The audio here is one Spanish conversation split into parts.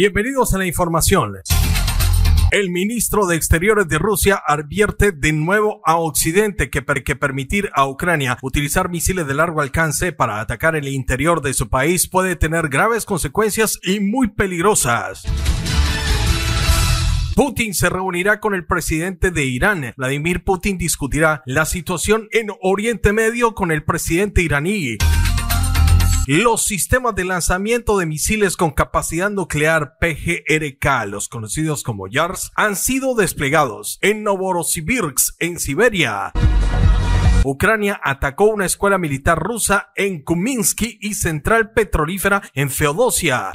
Bienvenidos a la información. El ministro de Exteriores de Rusia advierte de nuevo a Occidente que, permitir a Ucrania utilizar misiles de largo alcance para atacar el interior de su país puede tener graves consecuencias y muy peligrosas. Putin se reunirá con el presidente de Irán. Vladimir Putin discutirá la situación en Oriente Medio con el presidente iraní. Los sistemas de lanzamiento de misiles con capacidad nuclear PGRK, los conocidos como YARS, han sido desplegados en Novorossiysk en Siberia. Ucrania atacó una escuela militar rusa en Kuminsky y central petrolífera en Feodosia.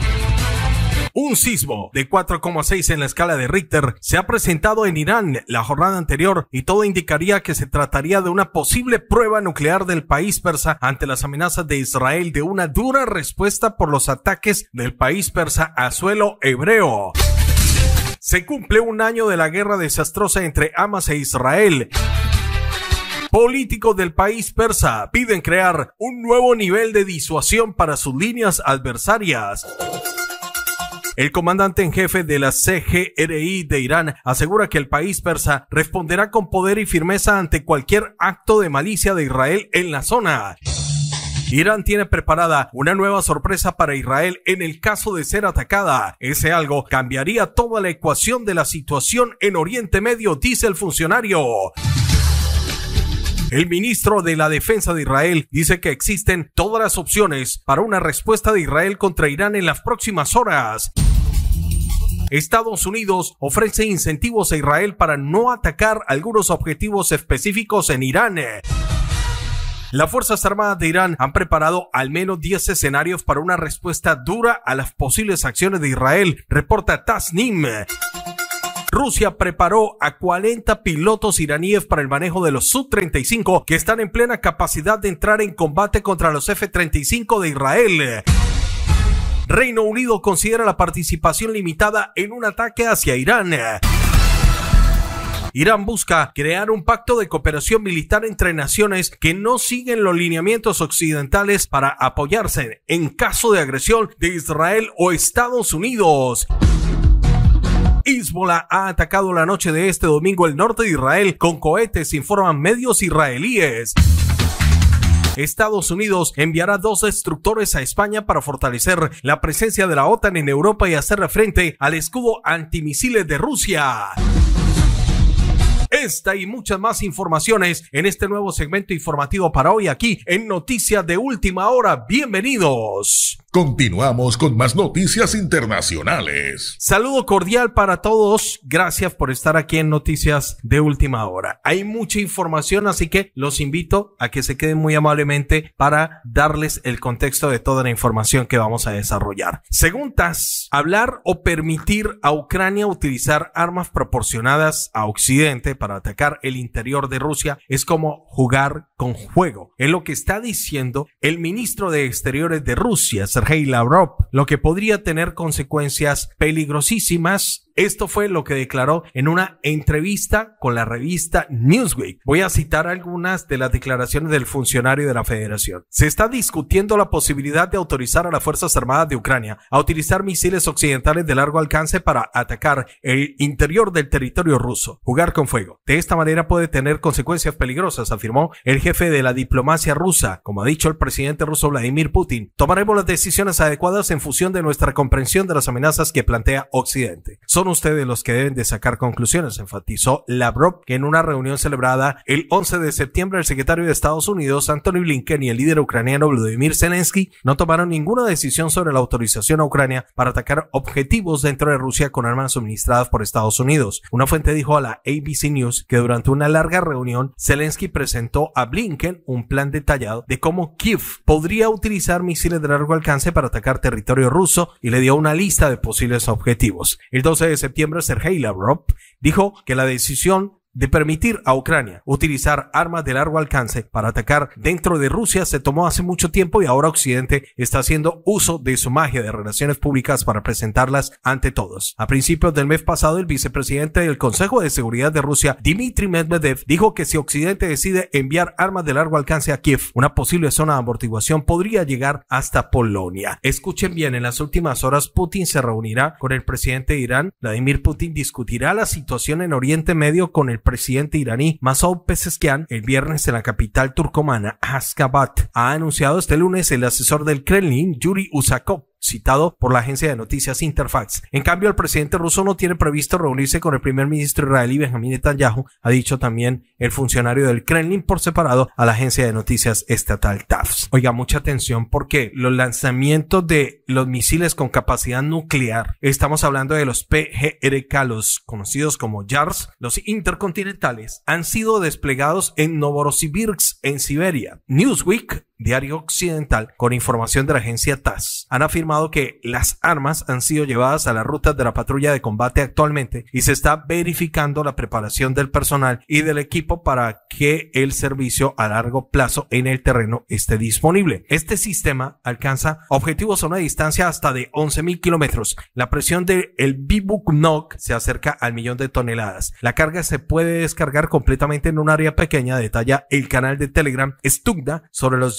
Un sismo de 4,6 en la escala de Richter se ha presentado en Irán la jornada anterior y todo indicaría que se trataría de una posible prueba nuclear del país persa ante las amenazas de Israel de una dura respuesta por los ataques del país persa a suelo hebreo. Se cumple un año de la guerra desastrosa entre Hamas e Israel políticos del país persa piden crear un nuevo nivel de disuasión para sus líneas adversarias. El comandante en jefe de la CGRI de Irán asegura que el país persa responderá con poder y firmeza ante cualquier acto de malicia de Israel en la zona. Irán tiene preparada una nueva sorpresa para Israel en el caso de ser atacada. Ese algo cambiaría toda la ecuación de la situación en Oriente Medio, dice el funcionario. El ministro de la Defensa de Israel dice que existen todas las opciones para una respuesta de Israel contra Irán en las próximas horas. Estados Unidos ofrece incentivos a Israel para no atacar algunos objetivos específicos en Irán. Las Fuerzas Armadas de Irán han preparado al menos 10 escenarios para una respuesta dura a las posibles acciones de Israel, reporta Tasnim. Rusia preparó a 40 pilotos iraníes para el manejo de los Su-35 que están en plena capacidad de entrar en combate contra los F-35 de Israel. Reino Unido considera la participación limitada en un ataque hacia Irán. Irán busca crear un pacto de cooperación militar entre naciones que no siguen los lineamientos occidentales para apoyarse en caso de agresión de Israel o Estados Unidos. Hezbollah ha atacado la noche de este domingo el norte de Israel con cohetes, informan medios israelíes. Estados Unidos enviará dos destructores a España para fortalecer la presencia de la OTAN en Europa y hacerle frente al escudo antimisiles de Rusia. Esta y muchas más informaciones en este nuevo segmento informativo para hoy aquí en Noticias de Última Hora. Bienvenidos. Continuamos con más noticias internacionales. Saludo cordial para todos. Gracias por estar aquí en Noticias de Última Hora. Hay mucha información, así que los invito a que se queden muy amablemente para darles el contexto de toda la información que vamos a desarrollar. Según hablar o permitir a Ucrania utilizar armas proporcionadas a Occidente para atacar el interior de Rusia es como jugar con juego. Es lo que está diciendo el ministro de Exteriores de Rusia, Sergei Lavrov, lo que podría tener consecuencias peligrosísimas esto fue lo que declaró en una entrevista con la revista Newsweek. Voy a citar algunas de las declaraciones del funcionario de la federación. Se está discutiendo la posibilidad de autorizar a las Fuerzas Armadas de Ucrania a utilizar misiles occidentales de largo alcance para atacar el interior del territorio ruso, jugar con fuego. De esta manera puede tener consecuencias peligrosas, afirmó el jefe de la diplomacia rusa. Como ha dicho el presidente ruso Vladimir Putin, tomaremos las decisiones adecuadas en función de nuestra comprensión de las amenazas que plantea Occidente ustedes los que deben de sacar conclusiones, enfatizó Lavrov, que en una reunión celebrada el 11 de septiembre el secretario de Estados Unidos, Anthony Blinken, y el líder ucraniano Vladimir Zelensky no tomaron ninguna decisión sobre la autorización a Ucrania para atacar objetivos dentro de Rusia con armas suministradas por Estados Unidos. Una fuente dijo a la ABC News que durante una larga reunión, Zelensky presentó a Blinken un plan detallado de cómo Kiev podría utilizar misiles de largo alcance para atacar territorio ruso y le dio una lista de posibles objetivos. El 12 septiembre, Sergei Lavrov dijo que la decisión de permitir a Ucrania utilizar armas de largo alcance para atacar dentro de Rusia se tomó hace mucho tiempo y ahora Occidente está haciendo uso de su magia de relaciones públicas para presentarlas ante todos. A principios del mes pasado, el vicepresidente del Consejo de Seguridad de Rusia, Dmitry Medvedev, dijo que si Occidente decide enviar armas de largo alcance a Kiev, una posible zona de amortiguación podría llegar hasta Polonia. Escuchen bien, en las últimas horas Putin se reunirá con el presidente de Irán, Vladimir Putin discutirá la situación en Oriente Medio con el presidente iraní Masoud Peseskian el viernes en la capital turcomana Ashgabat. Ha anunciado este lunes el asesor del Kremlin, Yuri Usakov, citado por la agencia de noticias Interfax. En cambio, el presidente ruso no tiene previsto reunirse con el primer ministro israelí Benjamin Netanyahu, ha dicho también el funcionario del Kremlin por separado a la agencia de noticias estatal TAFS. Oiga, mucha atención porque los lanzamientos de los misiles con capacidad nuclear, estamos hablando de los PGRK, los conocidos como JARS, los intercontinentales, han sido desplegados en Novorossiysk, en Siberia. Newsweek Diario Occidental, con información de la agencia tas han afirmado que las armas han sido llevadas a las rutas de la patrulla de combate actualmente y se está verificando la preparación del personal y del equipo para que el servicio a largo plazo en el terreno esté disponible. Este sistema alcanza objetivos a una distancia hasta de 11.000 kilómetros. La presión del el Nog se acerca al millón de toneladas. La carga se puede descargar completamente en un área pequeña, detalla el canal de Telegram Stugda sobre los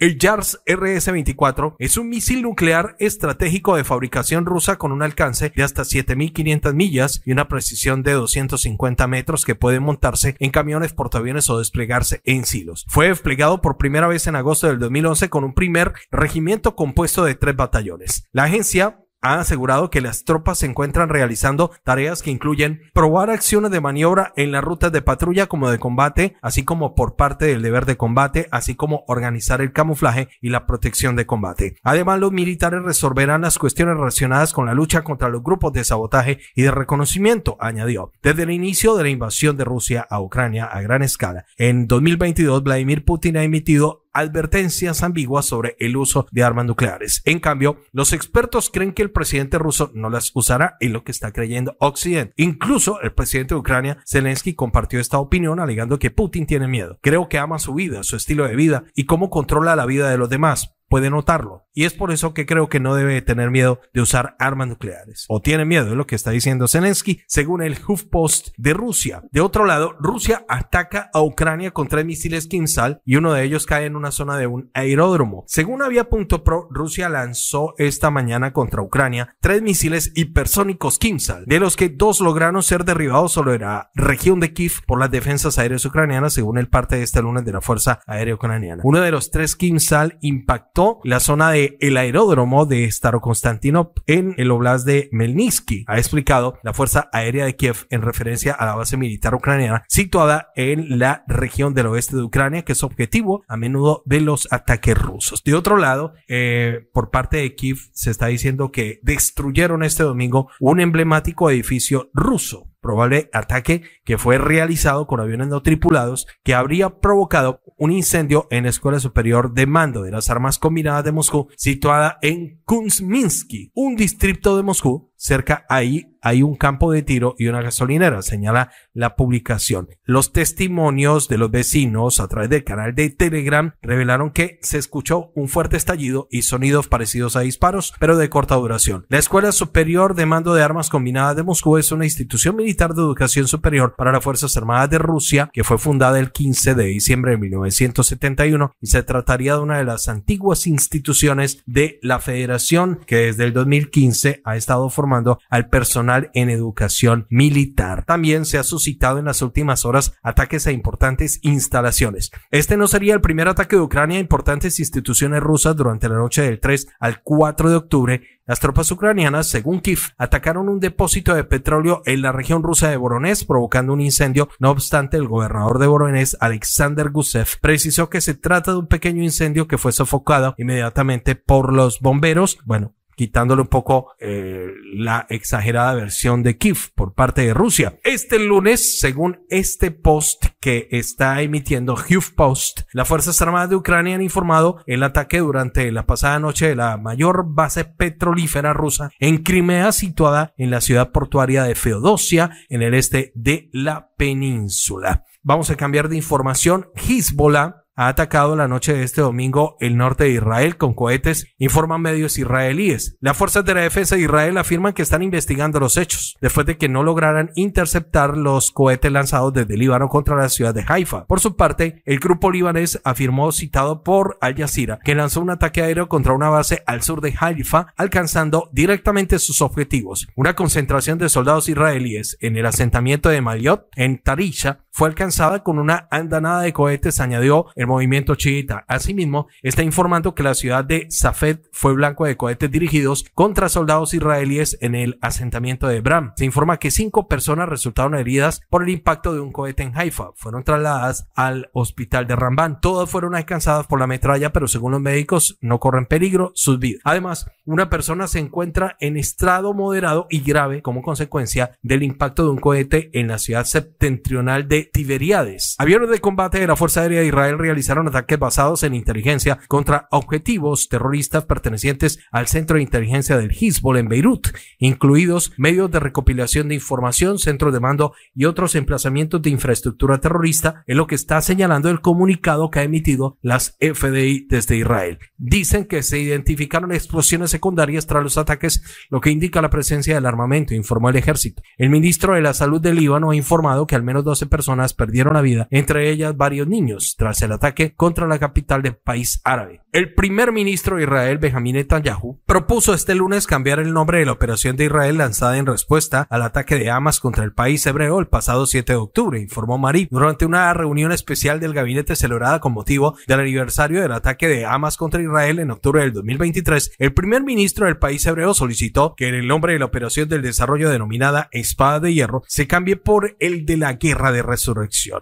el JARS RS-24 es un misil nuclear estratégico de fabricación rusa con un alcance de hasta 7.500 millas y una precisión de 250 metros que puede montarse en camiones, portaaviones o desplegarse en silos. Fue desplegado por primera vez en agosto del 2011 con un primer regimiento compuesto de tres batallones. La agencia ha asegurado que las tropas se encuentran realizando tareas que incluyen probar acciones de maniobra en las rutas de patrulla como de combate, así como por parte del deber de combate, así como organizar el camuflaje y la protección de combate. Además, los militares resolverán las cuestiones relacionadas con la lucha contra los grupos de sabotaje y de reconocimiento, añadió. Desde el inicio de la invasión de Rusia a Ucrania a gran escala, en 2022 Vladimir Putin ha emitido advertencias ambiguas sobre el uso de armas nucleares. En cambio, los expertos creen que el presidente ruso no las usará, en lo que está creyendo Occidente. Incluso el presidente de Ucrania, Zelensky, compartió esta opinión alegando que Putin tiene miedo. Creo que ama su vida, su estilo de vida y cómo controla la vida de los demás. Puede notarlo. Y es por eso que creo que no debe tener miedo de usar armas nucleares. O tiene miedo, es lo que está diciendo Zelensky, según el HuffPost de Rusia. De otro lado, Rusia ataca a Ucrania con tres misiles Kinsal y uno de ellos cae en una zona de un aeródromo. Según Avia.pro, Rusia lanzó esta mañana contra Ucrania tres misiles hipersónicos Kinsal, de los que dos lograron ser derribados Solo en la región de Kiev por las defensas aéreas ucranianas, según el parte de este lunes de la Fuerza Aérea Ucraniana. Uno de los tres Kinzhal impactó la zona de el aeródromo de Starokonstantinov en el oblast de Melnitsky, ha explicado la Fuerza Aérea de Kiev en referencia a la base militar ucraniana situada en la región del oeste de Ucrania, que es objetivo a menudo de los ataques rusos. De otro lado, eh, por parte de Kiev se está diciendo que destruyeron este domingo un emblemático edificio ruso probable ataque que fue realizado con aviones no tripulados que habría provocado un incendio en la Escuela Superior de Mando de las Armas Combinadas de Moscú, situada en Kunzminsky, un distrito de Moscú cerca ahí hay un campo de tiro y una gasolinera, señala la publicación. Los testimonios de los vecinos a través del canal de Telegram revelaron que se escuchó un fuerte estallido y sonidos parecidos a disparos, pero de corta duración. La Escuela Superior de Mando de Armas Combinadas de Moscú es una institución militar de educación superior para las Fuerzas Armadas de Rusia que fue fundada el 15 de diciembre de 1971 y se trataría de una de las antiguas instituciones de la Federación que desde el 2015 ha estado formando al personal en educación militar. También se ha suscitado en las últimas horas ataques a importantes instalaciones. Este no sería el primer ataque de Ucrania a importantes instituciones rusas durante la noche del 3 al 4 de octubre. Las tropas ucranianas, según Kiev, atacaron un depósito de petróleo en la región rusa de Voronezh, provocando un incendio. No obstante, el gobernador de Voronezh, Alexander Gusev, precisó que se trata de un pequeño incendio que fue sofocado inmediatamente por los bomberos. Bueno, quitándole un poco eh, la exagerada versión de Kiev por parte de Rusia. Este lunes, según este post que está emitiendo Post, las Fuerzas Armadas de Ucrania han informado el ataque durante la pasada noche de la mayor base petrolífera rusa en Crimea, situada en la ciudad portuaria de Feodosia, en el este de la península. Vamos a cambiar de información. Hezbollah ha atacado la noche de este domingo el norte de Israel con cohetes, informan medios israelíes. Las fuerzas de la defensa de Israel afirman que están investigando los hechos, después de que no lograran interceptar los cohetes lanzados desde Líbano contra la ciudad de Haifa. Por su parte, el grupo libanés afirmó, citado por Al Jazeera, que lanzó un ataque aéreo contra una base al sur de Haifa, alcanzando directamente sus objetivos. Una concentración de soldados israelíes en el asentamiento de Maliot, en Tarisha, fue alcanzada con una andanada de cohetes, añadió el movimiento chiita. Asimismo, está informando que la ciudad de Safed fue blanco de cohetes dirigidos contra soldados israelíes en el asentamiento de Bram. Se informa que cinco personas resultaron heridas por el impacto de un cohete en Haifa. Fueron trasladadas al hospital de Ramban. Todas fueron alcanzadas por la metralla, pero según los médicos no corren peligro sus vidas. Además, una persona se encuentra en estrado moderado y grave como consecuencia del impacto de un cohete en la ciudad septentrional de Tiberiades. Aviones de combate de la Fuerza Aérea de Israel realizaron ataques basados en inteligencia contra objetivos terroristas pertenecientes al Centro de Inteligencia del Hezbollah en Beirut, incluidos medios de recopilación de información, centros de mando y otros emplazamientos de infraestructura terrorista, es lo que está señalando el comunicado que ha emitido las FDI desde Israel. Dicen que se identificaron explosiones secundarias tras los ataques, lo que indica la presencia del armamento, informó el ejército. El ministro de la Salud del Líbano ha informado que al menos 12 personas perdieron la vida, entre ellas varios niños, tras el ataque contra la capital del país árabe. El primer ministro de Israel, Benjamin Netanyahu, propuso este lunes cambiar el nombre de la operación de Israel lanzada en respuesta al ataque de Hamas contra el país hebreo el pasado 7 de octubre, informó Marib, durante una reunión especial del gabinete celebrada con motivo del aniversario del ataque de Hamas contra Israel en octubre del 2023. El primer ministro del país hebreo solicitó que el nombre de la operación del desarrollo denominada Espada de Hierro se cambie por el de la Guerra de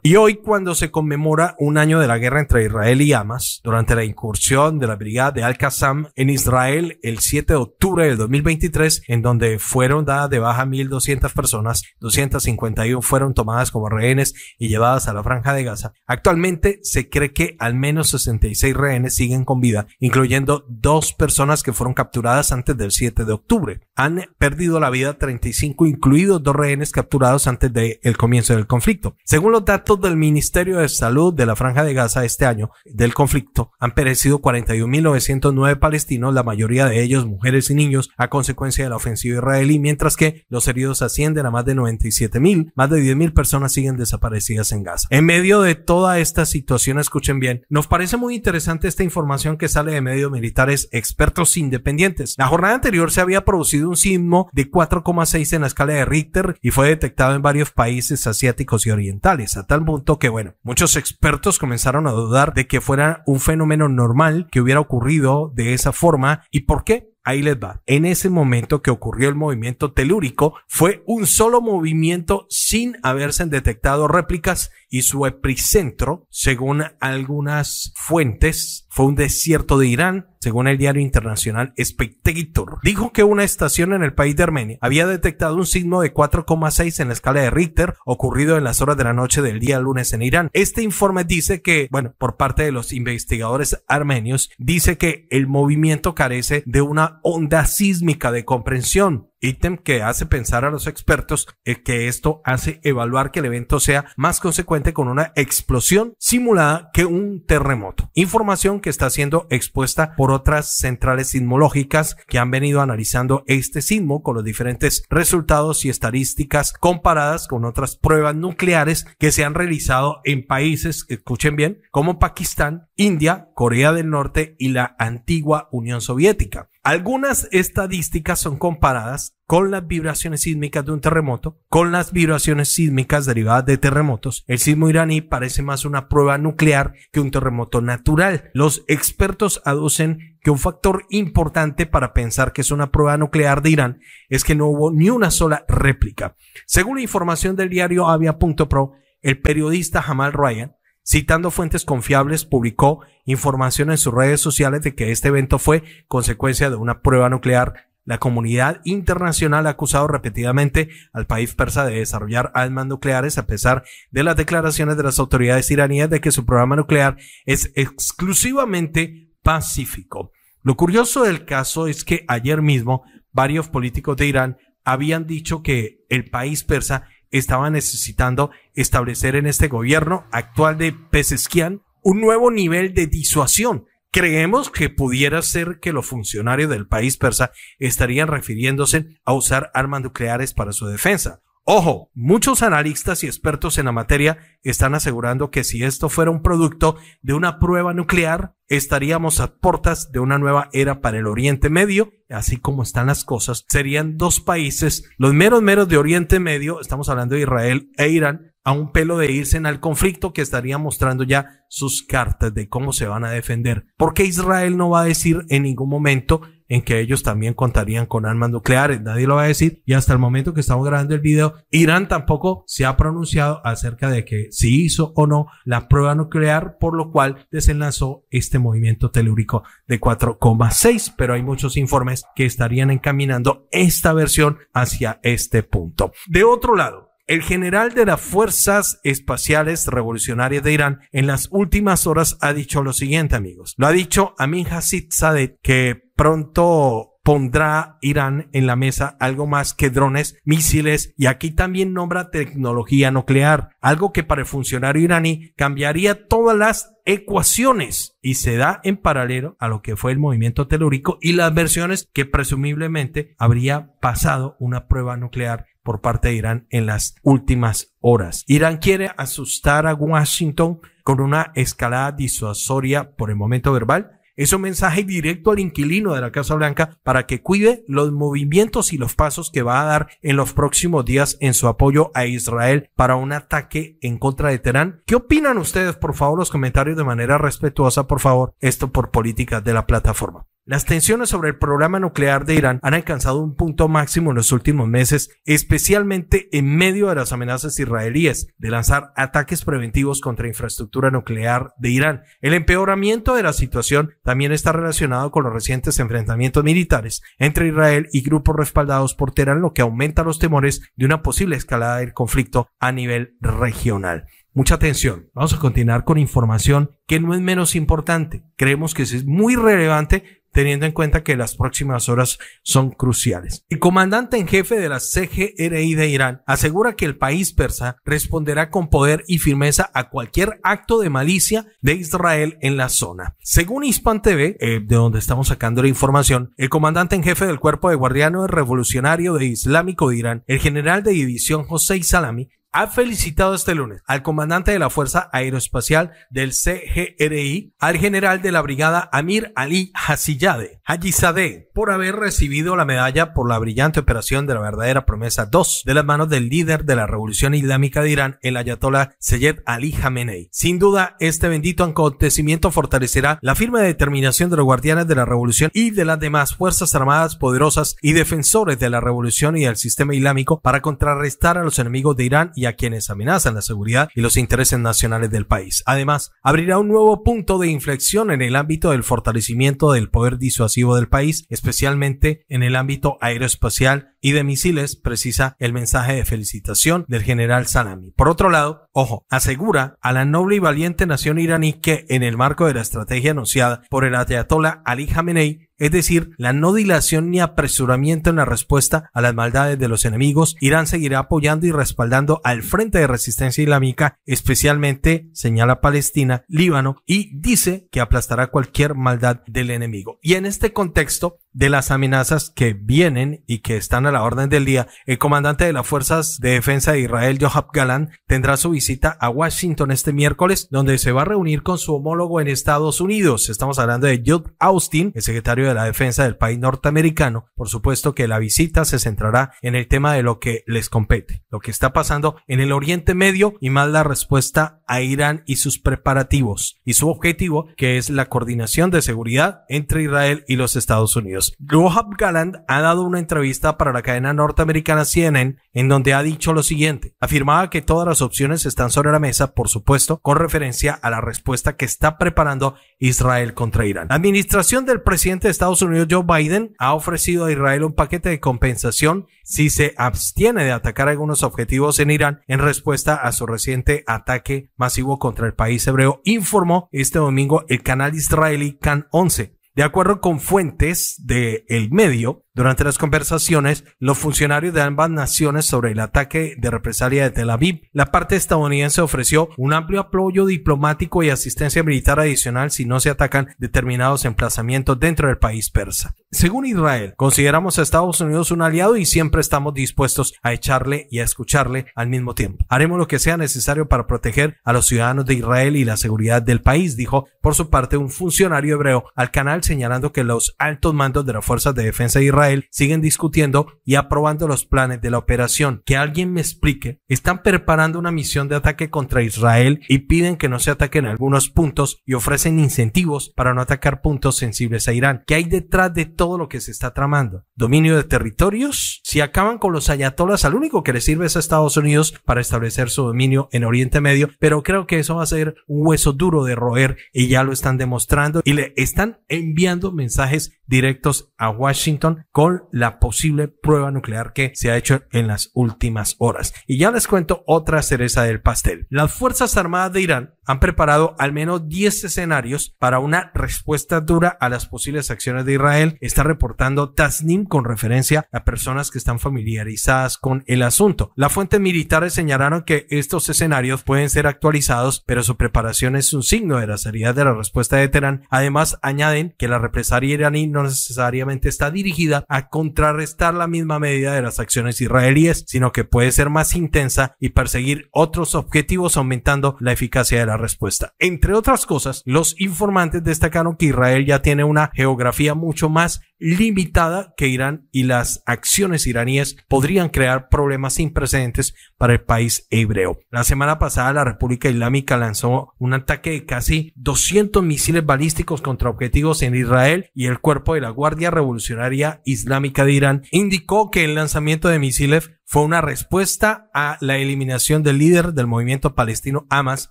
y hoy cuando se conmemora un año de la guerra entre Israel y Hamas, durante la incursión de la brigada de Al-Qassam en Israel el 7 de octubre del 2023, en donde fueron dadas de baja 1.200 personas, 251 fueron tomadas como rehenes y llevadas a la franja de Gaza, actualmente se cree que al menos 66 rehenes siguen con vida, incluyendo dos personas que fueron capturadas antes del 7 de octubre. Han perdido la vida 35, incluidos dos rehenes capturados antes del comienzo del conflicto. Según los datos del Ministerio de Salud de la Franja de Gaza este año del conflicto, han perecido 41.909 palestinos, la mayoría de ellos mujeres y niños, a consecuencia de la ofensiva israelí, mientras que los heridos ascienden a más de 97.000. Más de 10.000 personas siguen desaparecidas en Gaza. En medio de toda esta situación, escuchen bien, nos parece muy interesante esta información que sale de medios militares expertos independientes. La jornada anterior se había producido un sismo de 4,6 en la escala de Richter y fue detectado en varios países asiáticos y orientales a tal punto que, bueno, muchos expertos comenzaron a dudar de que fuera un fenómeno normal que hubiera ocurrido de esa forma. ¿Y por qué? Ahí les va. En ese momento que ocurrió el movimiento telúrico, fue un solo movimiento sin haberse detectado réplicas y su epicentro, según algunas fuentes, fue un desierto de Irán, según el diario internacional Spectator. Dijo que una estación en el país de Armenia había detectado un signo de 4,6 en la escala de Richter ocurrido en las horas de la noche del día lunes en Irán. Este informe dice que, bueno, por parte de los investigadores armenios, dice que el movimiento carece de una onda sísmica de comprensión ítem que hace pensar a los expertos eh, que esto hace evaluar que el evento sea más consecuente con una explosión simulada que un terremoto. Información que está siendo expuesta por otras centrales sismológicas que han venido analizando este sismo con los diferentes resultados y estadísticas comparadas con otras pruebas nucleares que se han realizado en países, escuchen bien, como Pakistán, India, Corea del Norte y la antigua Unión Soviética. Algunas estadísticas son comparadas con las vibraciones sísmicas de un terremoto, con las vibraciones sísmicas derivadas de terremotos. El sismo iraní parece más una prueba nuclear que un terremoto natural. Los expertos aducen que un factor importante para pensar que es una prueba nuclear de Irán es que no hubo ni una sola réplica. Según la información del diario Avia.pro, el periodista Jamal Ryan Citando fuentes confiables, publicó información en sus redes sociales de que este evento fue consecuencia de una prueba nuclear. La comunidad internacional ha acusado repetidamente al país persa de desarrollar armas nucleares a pesar de las declaraciones de las autoridades iraníes de que su programa nuclear es exclusivamente pacífico. Lo curioso del caso es que ayer mismo varios políticos de Irán habían dicho que el país persa estaba necesitando establecer en este gobierno actual de Pesesquian un nuevo nivel de disuasión. Creemos que pudiera ser que los funcionarios del país persa estarían refiriéndose a usar armas nucleares para su defensa. Ojo, muchos analistas y expertos en la materia están asegurando que si esto fuera un producto de una prueba nuclear, estaríamos a puertas de una nueva era para el Oriente Medio, así como están las cosas. Serían dos países, los meros meros de Oriente Medio, estamos hablando de Israel e Irán, a un pelo de irse en al conflicto que estaría mostrando ya sus cartas de cómo se van a defender. Porque Israel no va a decir en ningún momento en que ellos también contarían con armas nucleares. Nadie lo va a decir y hasta el momento que estamos grabando el video, Irán tampoco se ha pronunciado acerca de que si hizo o no la prueba nuclear, por lo cual desenlazó este movimiento telúrico de 4,6, pero hay muchos informes que estarían encaminando esta versión hacia este punto. De otro lado, el general de las Fuerzas Espaciales Revolucionarias de Irán en las últimas horas ha dicho lo siguiente, amigos. Lo ha dicho Amin hasid Sadeh, que pronto pondrá Irán en la mesa algo más que drones, misiles y aquí también nombra tecnología nuclear, algo que para el funcionario iraní cambiaría todas las ecuaciones y se da en paralelo a lo que fue el movimiento telúrico y las versiones que presumiblemente habría pasado una prueba nuclear por parte de Irán en las últimas horas. Irán quiere asustar a Washington con una escalada disuasoria por el momento verbal. Es un mensaje directo al inquilino de la Casa Blanca para que cuide los movimientos y los pasos que va a dar en los próximos días en su apoyo a Israel para un ataque en contra de Teherán. ¿Qué opinan ustedes? Por favor, los comentarios de manera respetuosa, por favor. Esto por Política de la plataforma. Las tensiones sobre el programa nuclear de Irán han alcanzado un punto máximo en los últimos meses, especialmente en medio de las amenazas israelíes de lanzar ataques preventivos contra infraestructura nuclear de Irán. El empeoramiento de la situación también está relacionado con los recientes enfrentamientos militares entre Israel y grupos respaldados por Teherán, lo que aumenta los temores de una posible escalada del conflicto a nivel regional. Mucha atención. Vamos a continuar con información que no es menos importante. Creemos que es muy relevante teniendo en cuenta que las próximas horas son cruciales. El comandante en jefe de la CGRI de Irán asegura que el país persa responderá con poder y firmeza a cualquier acto de malicia de Israel en la zona. Según Hispan TV, eh, de donde estamos sacando la información, el comandante en jefe del cuerpo de Guardiano revolucionario de islámico de Irán, el general de división José Salami, ha felicitado este lunes al comandante de la Fuerza Aeroespacial del CGRI, al general de la brigada Amir Ali Hasillade, Hajizadeh, por haber recibido la medalla por la brillante operación de la verdadera promesa 2 de las manos del líder de la revolución islámica de Irán, el ayatollah Seyed Ali Khamenei. Sin duda, este bendito acontecimiento fortalecerá la firme determinación de los guardianes de la revolución y de las demás fuerzas armadas poderosas y defensores de la revolución y del sistema islámico para contrarrestar a los enemigos de Irán y a quienes amenazan la seguridad y los intereses nacionales del país. Además, abrirá un nuevo punto de inflexión en el ámbito del fortalecimiento del poder disuasivo del país, especialmente en el ámbito aeroespacial y de misiles, precisa el mensaje de felicitación del general Salami. Por otro lado, ojo, asegura a la noble y valiente nación iraní que en el marco de la estrategia anunciada por el ayatollah Ali Khamenei es decir, la no dilación ni apresuramiento en la respuesta a las maldades de los enemigos, Irán seguirá apoyando y respaldando al Frente de Resistencia Islámica, especialmente señala Palestina, Líbano, y dice que aplastará cualquier maldad del enemigo. Y en este contexto de las amenazas que vienen y que están a la orden del día, el comandante de las Fuerzas de Defensa de Israel, Yoav Galán, tendrá su visión visita a Washington este miércoles, donde se va a reunir con su homólogo en Estados Unidos. Estamos hablando de Judd Austin, el secretario de la Defensa del país norteamericano. Por supuesto que la visita se centrará en el tema de lo que les compete, lo que está pasando en el Oriente Medio y más la respuesta a Irán y sus preparativos y su objetivo que es la coordinación de seguridad entre Israel y los Estados Unidos. Rohab Galland ha dado una entrevista para la cadena norteamericana CNN en donde ha dicho lo siguiente, afirmaba que todas las opciones están sobre la mesa, por supuesto, con referencia a la respuesta que está preparando Israel contra Irán. La administración del presidente de Estados Unidos, Joe Biden, ha ofrecido a Israel un paquete de compensación si se abstiene de atacar algunos objetivos en Irán en respuesta a su reciente ataque masivo contra el país hebreo, informó este domingo el canal israelí Can 11. De acuerdo con fuentes del El medio, durante las conversaciones, los funcionarios de ambas naciones sobre el ataque de represalia de Tel Aviv, la parte estadounidense ofreció un amplio apoyo diplomático y asistencia militar adicional si no se atacan determinados emplazamientos dentro del país persa. Según Israel, consideramos a Estados Unidos un aliado y siempre estamos dispuestos a echarle y a escucharle al mismo tiempo. Haremos lo que sea necesario para proteger a los ciudadanos de Israel y la seguridad del país, dijo por su parte un funcionario hebreo al canal señalando que los altos mandos de las fuerzas de defensa de Israel Israel siguen discutiendo y aprobando los planes de la operación. Que alguien me explique. Están preparando una misión de ataque contra Israel y piden que no se ataquen algunos puntos y ofrecen incentivos para no atacar puntos sensibles a Irán. que hay detrás de todo lo que se está tramando? ¿Dominio de territorios? Si acaban con los ayatolas al único que le sirve es a Estados Unidos para establecer su dominio en Oriente Medio, pero creo que eso va a ser un hueso duro de roer y ya lo están demostrando y le están enviando mensajes directos a Washington con la posible prueba nuclear que se ha hecho en las últimas horas. Y ya les cuento otra cereza del pastel. Las Fuerzas Armadas de Irán han preparado al menos 10 escenarios para una respuesta dura a las posibles acciones de Israel, está reportando Tasnim con referencia a personas que están familiarizadas con el asunto. La fuente militares señalaron que estos escenarios pueden ser actualizados, pero su preparación es un signo de la seriedad de la respuesta de Teherán. Además, añaden que la represalia iraní no necesariamente está dirigida a contrarrestar la misma medida de las acciones israelíes, sino que puede ser más intensa y perseguir otros objetivos aumentando la eficacia de la respuesta. Entre otras cosas, los informantes destacaron que Israel ya tiene una geografía mucho más limitada que Irán y las acciones iraníes podrían crear problemas sin precedentes para el país hebreo. La semana pasada la República Islámica lanzó un ataque de casi 200 misiles balísticos contra objetivos en Israel y el cuerpo de la Guardia Revolucionaria Islámica de Irán indicó que el lanzamiento de misiles fue una respuesta a la eliminación del líder del movimiento palestino Hamas,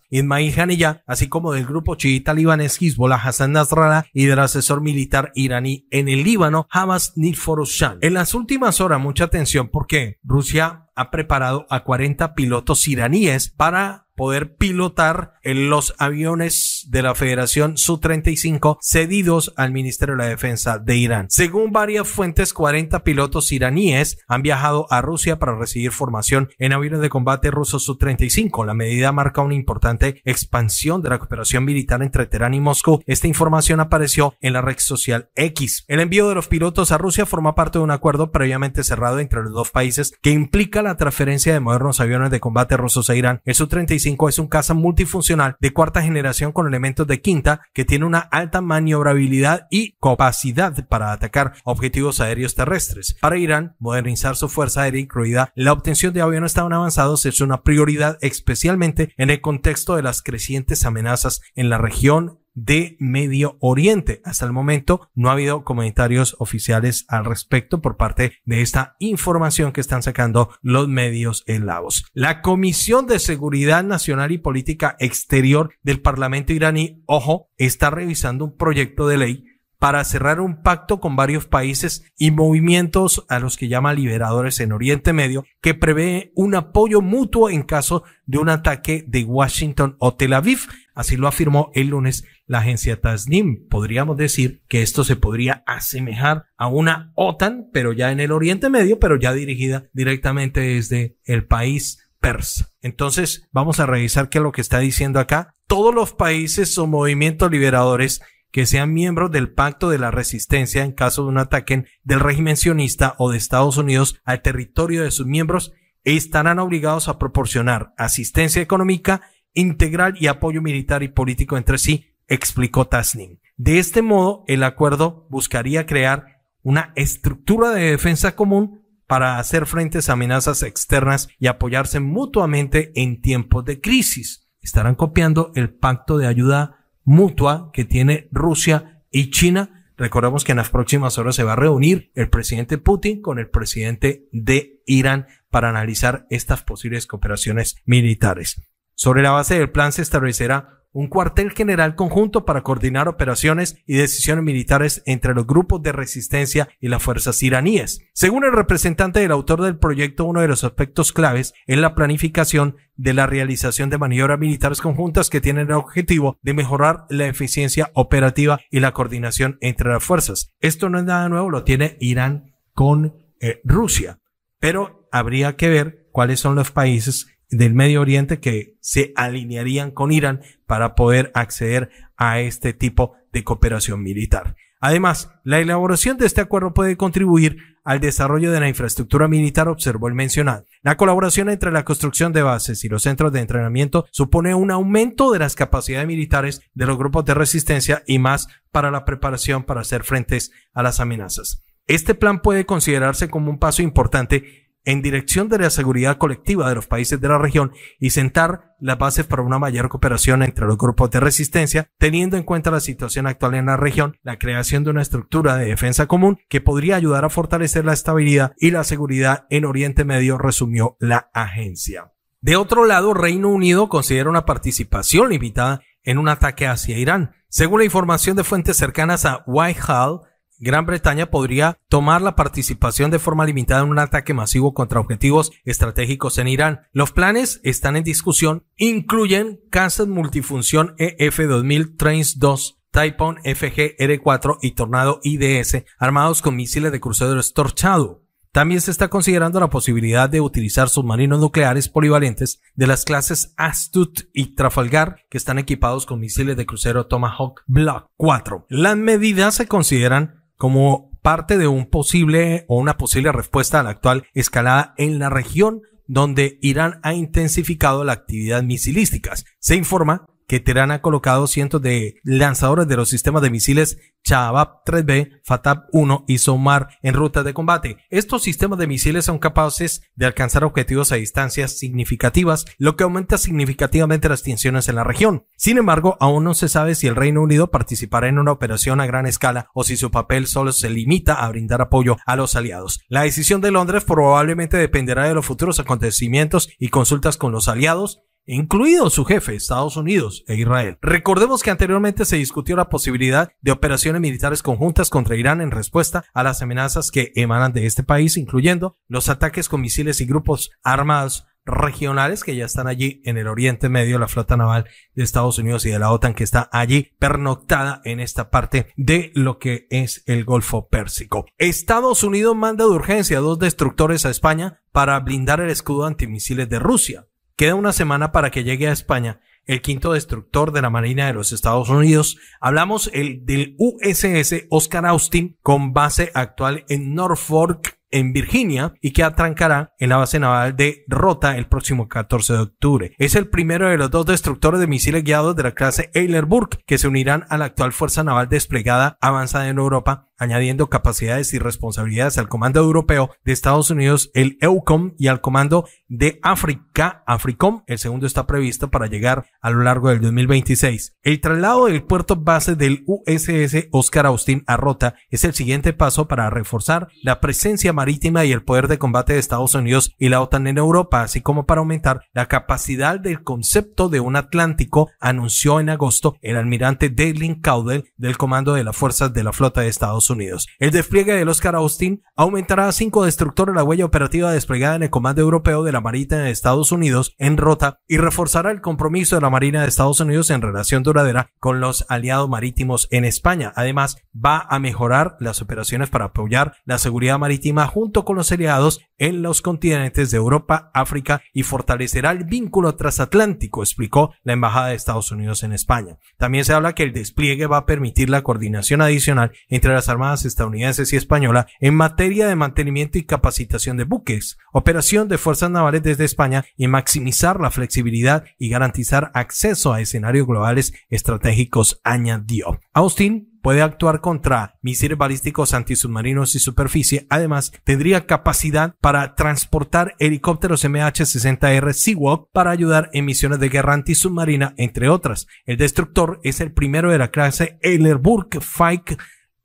Ismail Haniyeh, así como del grupo chiita libanés Hezbollah Hassan Nasrallah y del asesor militar iraní en el Líbano, Hamas Nilforoshan. En las últimas horas, mucha atención porque Rusia ha preparado a 40 pilotos iraníes para poder pilotar en los aviones de la Federación Su-35 cedidos al Ministerio de la Defensa de Irán. Según varias fuentes, 40 pilotos iraníes han viajado a Rusia para recibir formación en aviones de combate rusos Su-35. La medida marca una importante expansión de la cooperación militar entre Teherán y Moscú. Esta información apareció en la red social X. El envío de los pilotos a Rusia forma parte de un acuerdo previamente cerrado entre los dos países que implica la transferencia de modernos aviones de combate rusos a Irán. El Su-35 es un caza multifuncional de cuarta generación con elementos de quinta que tiene una alta maniobrabilidad y capacidad para atacar objetivos aéreos terrestres. Para Irán, modernizar su fuerza aérea incluida la obtención de aviones tan avanzados es una prioridad especialmente en el contexto de las crecientes amenazas en la región de Medio Oriente. Hasta el momento no ha habido comentarios oficiales al respecto por parte de esta información que están sacando los medios voz. La Comisión de Seguridad Nacional y Política Exterior del Parlamento iraní, ojo, está revisando un proyecto de ley para cerrar un pacto con varios países y movimientos a los que llama liberadores en Oriente Medio, que prevé un apoyo mutuo en caso de un ataque de Washington o Tel Aviv Así lo afirmó el lunes la agencia Tasnim. Podríamos decir que esto se podría asemejar a una OTAN, pero ya en el Oriente Medio, pero ya dirigida directamente desde el país persa. Entonces, vamos a revisar qué es lo que está diciendo acá. Todos los países o movimientos liberadores que sean miembros del pacto de la resistencia en caso de un ataque del régimen sionista o de Estados Unidos al territorio de sus miembros estarán obligados a proporcionar asistencia económica integral y apoyo militar y político entre sí, explicó Tasnim. De este modo, el acuerdo buscaría crear una estructura de defensa común para hacer frente a amenazas externas y apoyarse mutuamente en tiempos de crisis. Estarán copiando el pacto de ayuda mutua que tiene Rusia y China. Recordemos que en las próximas horas se va a reunir el presidente Putin con el presidente de Irán para analizar estas posibles cooperaciones militares. Sobre la base del plan se establecerá un cuartel general conjunto para coordinar operaciones y decisiones militares entre los grupos de resistencia y las fuerzas iraníes. Según el representante del autor del proyecto, uno de los aspectos claves es la planificación de la realización de maniobras militares conjuntas que tienen el objetivo de mejorar la eficiencia operativa y la coordinación entre las fuerzas. Esto no es nada nuevo, lo tiene Irán con eh, Rusia, pero habría que ver cuáles son los países del Medio Oriente que se alinearían con Irán para poder acceder a este tipo de cooperación militar. Además, la elaboración de este acuerdo puede contribuir al desarrollo de la infraestructura militar, observó el mencionado. La colaboración entre la construcción de bases y los centros de entrenamiento supone un aumento de las capacidades militares de los grupos de resistencia y más para la preparación para hacer frente a las amenazas. Este plan puede considerarse como un paso importante en dirección de la seguridad colectiva de los países de la región y sentar las bases para una mayor cooperación entre los grupos de resistencia, teniendo en cuenta la situación actual en la región, la creación de una estructura de defensa común que podría ayudar a fortalecer la estabilidad y la seguridad en Oriente Medio, resumió la agencia. De otro lado, Reino Unido considera una participación limitada en un ataque hacia Irán. Según la información de fuentes cercanas a Whitehall, Gran Bretaña podría tomar la participación de forma limitada en un ataque masivo contra objetivos estratégicos en Irán. Los planes están en discusión, incluyen casas multifunción EF-2000 Trains 2, Typhoon FGR-4 y Tornado IDS armados con misiles de crucero estorchado. También se está considerando la posibilidad de utilizar submarinos nucleares polivalentes de las clases Astut y Trafalgar que están equipados con misiles de crucero Tomahawk Block 4. Las medidas se consideran como parte de un posible o una posible respuesta a la actual escalada en la región donde Irán ha intensificado la actividad misilística. Se informa que terán ha colocado cientos de lanzadores de los sistemas de misiles Chabab 3B, Fatab 1 y Somar en rutas de combate. Estos sistemas de misiles son capaces de alcanzar objetivos a distancias significativas, lo que aumenta significativamente las tensiones en la región. Sin embargo, aún no se sabe si el Reino Unido participará en una operación a gran escala o si su papel solo se limita a brindar apoyo a los aliados. La decisión de Londres probablemente dependerá de los futuros acontecimientos y consultas con los aliados incluido su jefe, Estados Unidos e Israel. Recordemos que anteriormente se discutió la posibilidad de operaciones militares conjuntas contra Irán en respuesta a las amenazas que emanan de este país, incluyendo los ataques con misiles y grupos armados regionales que ya están allí en el Oriente Medio, la flota naval de Estados Unidos y de la OTAN que está allí pernoctada en esta parte de lo que es el Golfo Pérsico. Estados Unidos manda de urgencia dos destructores a España para blindar el escudo antimisiles de Rusia. Queda una semana para que llegue a España el quinto destructor de la Marina de los Estados Unidos. Hablamos el, del USS Oscar Austin con base actual en Norfolk, en Virginia y que atrancará en la base naval de Rota el próximo 14 de octubre. Es el primero de los dos destructores de misiles guiados de la clase Eilerburg que se unirán a la actual fuerza naval desplegada avanzada en Europa añadiendo capacidades y responsabilidades al Comando Europeo de Estados Unidos, el EUCOM, y al Comando de África, AFRICOM. El segundo está previsto para llegar a lo largo del 2026. El traslado del puerto base del USS Oscar Austin a Rota es el siguiente paso para reforzar la presencia marítima y el poder de combate de Estados Unidos y la OTAN en Europa, así como para aumentar la capacidad del concepto de un Atlántico, anunció en agosto el almirante Daylin Caudel del Comando de las Fuerzas de la Flota de Estados Unidos. Unidos. El despliegue del Oscar Austin aumentará a cinco destructores la huella operativa desplegada en el Comando Europeo de la Marina de Estados Unidos en Rota y reforzará el compromiso de la Marina de Estados Unidos en relación duradera con los aliados marítimos en España. Además, va a mejorar las operaciones para apoyar la seguridad marítima junto con los aliados en los continentes de Europa, África y fortalecerá el vínculo transatlántico, explicó la Embajada de Estados Unidos en España. También se habla que el despliegue va a permitir la coordinación adicional entre las armas estadounidenses y española en materia de mantenimiento y capacitación de buques, operación de fuerzas navales desde España y maximizar la flexibilidad y garantizar acceso a escenarios globales estratégicos, añadió. Austin puede actuar contra misiles balísticos antisubmarinos y superficie. Además, tendría capacidad para transportar helicópteros MH-60R Seawalk para ayudar en misiones de guerra antisubmarina, entre otras. El destructor es el primero de la clase Ellerburg Fike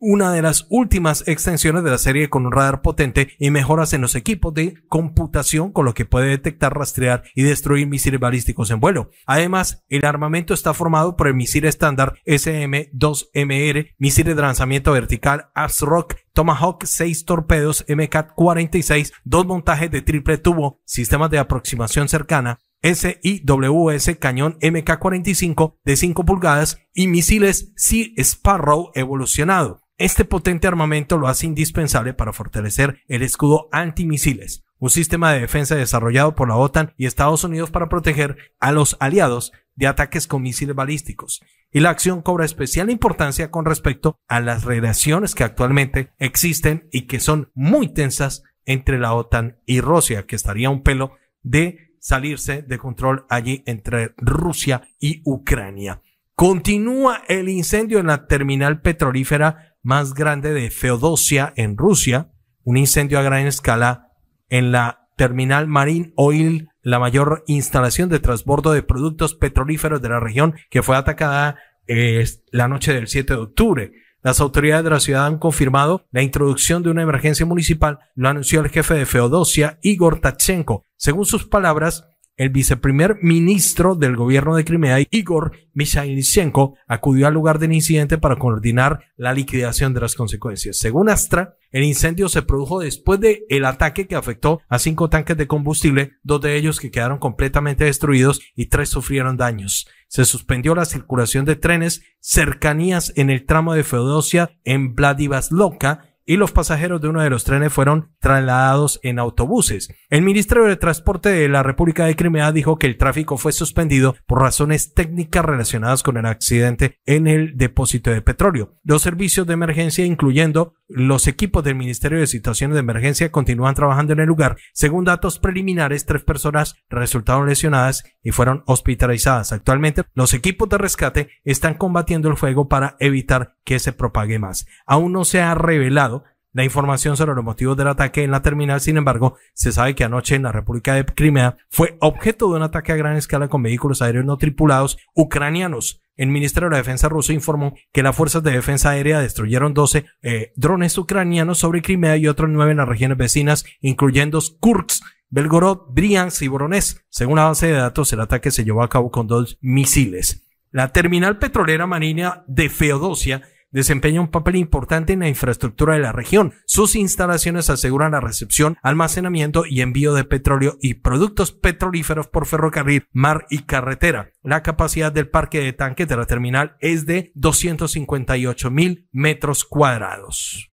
una de las últimas extensiones de la serie con un radar potente y mejoras en los equipos de computación con lo que puede detectar, rastrear y destruir misiles balísticos en vuelo. Además, el armamento está formado por el misil estándar SM-2MR, misiles de lanzamiento vertical Rock, Tomahawk 6 torpedos MK-46, dos montajes de triple tubo, sistemas de aproximación cercana, SIWS cañón MK-45 de 5 pulgadas y misiles Sea Sparrow evolucionado. Este potente armamento lo hace indispensable para fortalecer el escudo antimisiles, un sistema de defensa desarrollado por la OTAN y Estados Unidos para proteger a los aliados de ataques con misiles balísticos. Y la acción cobra especial importancia con respecto a las relaciones que actualmente existen y que son muy tensas entre la OTAN y Rusia, que estaría un pelo de salirse de control allí entre Rusia y Ucrania. Continúa el incendio en la terminal petrolífera más grande de Feodosia en Rusia, un incendio a gran escala en la terminal Marine Oil, la mayor instalación de transbordo de productos petrolíferos de la región que fue atacada eh, la noche del 7 de octubre. Las autoridades de la ciudad han confirmado la introducción de una emergencia municipal, lo anunció el jefe de Feodosia, Igor Tachenko. Según sus palabras, el viceprimer ministro del gobierno de Crimea, Igor Mishailchenko, acudió al lugar del incidente para coordinar la liquidación de las consecuencias. Según Astra, el incendio se produjo después del el ataque que afectó a cinco tanques de combustible, dos de ellos que quedaron completamente destruidos y tres sufrieron daños. Se suspendió la circulación de trenes cercanías en el tramo de Feodosia en Vladivostok y los pasajeros de uno de los trenes fueron trasladados en autobuses. El Ministerio de Transporte de la República de Crimea dijo que el tráfico fue suspendido por razones técnicas relacionadas con el accidente en el depósito de petróleo. Los servicios de emergencia, incluyendo los equipos del Ministerio de Situaciones de Emergencia, continúan trabajando en el lugar. Según datos preliminares, tres personas resultaron lesionadas y fueron hospitalizadas. Actualmente, los equipos de rescate están combatiendo el fuego para evitar que se propague más. Aún no se ha revelado la información sobre los motivos del ataque en la terminal. Sin embargo, se sabe que anoche en la República de Crimea fue objeto de un ataque a gran escala con vehículos aéreos no tripulados ucranianos. El ministro de la Defensa ruso informó que las fuerzas de defensa aérea destruyeron 12 eh, drones ucranianos sobre Crimea y otros nueve en las regiones vecinas, incluyendo Kursk, Belgorod, Briansk y Voronezh. Según la base de datos, el ataque se llevó a cabo con dos misiles. La terminal petrolera marina de Feodosia desempeña un papel importante en la infraestructura de la región. Sus instalaciones aseguran la recepción, almacenamiento y envío de petróleo y productos petrolíferos por ferrocarril, mar y carretera. La capacidad del parque de tanques de la terminal es de 258 mil metros cuadrados.